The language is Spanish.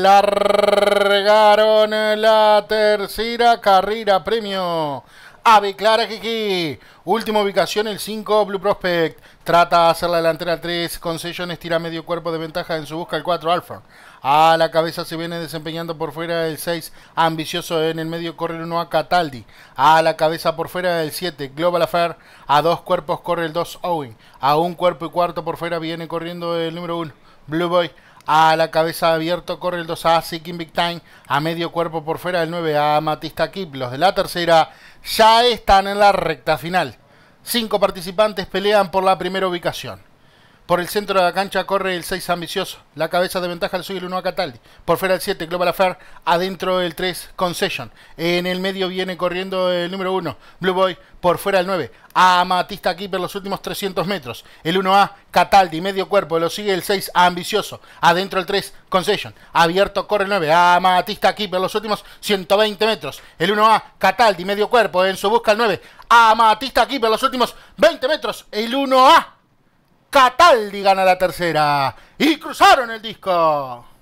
Largaron la tercera carrera premio. Ave Clara Kiki. Última ubicación, el 5, Blue Prospect. Trata de hacer la delantera tres. 3. Concession tira medio cuerpo de ventaja en su busca el 4, Alfa. A la cabeza se viene desempeñando por fuera el 6, ambicioso en el medio corre el 1 a Cataldi. A la cabeza por fuera el 7, Global Affair. A dos cuerpos corre el 2, Owen. A un cuerpo y cuarto por fuera viene corriendo el número 1, Blue Boy. A la cabeza abierto corre el 2A, Seeking Big Time. A medio cuerpo por fuera del 9A, Matista Kip. Los de la tercera ya están en la recta final. Cinco participantes pelean por la primera ubicación. Por el centro de la cancha corre el 6 ambicioso. La cabeza de ventaja le sigue el 1 a Cataldi. Por fuera el 7, Global Affair. Adentro el 3, Concession. En el medio viene corriendo el número 1, Blue Boy. Por fuera el 9, Amatista Keeper los últimos 300 metros. El 1A, Cataldi, medio cuerpo. Lo sigue el 6, Ambicioso. Adentro el 3, Concession. Abierto corre el 9, Amatista Keeper los últimos 120 metros. El 1A, Cataldi, medio cuerpo. En su busca el 9, Amatista Keeper los últimos 20 metros. El 1A, Cataldi gana la tercera. Y cruzaron el disco.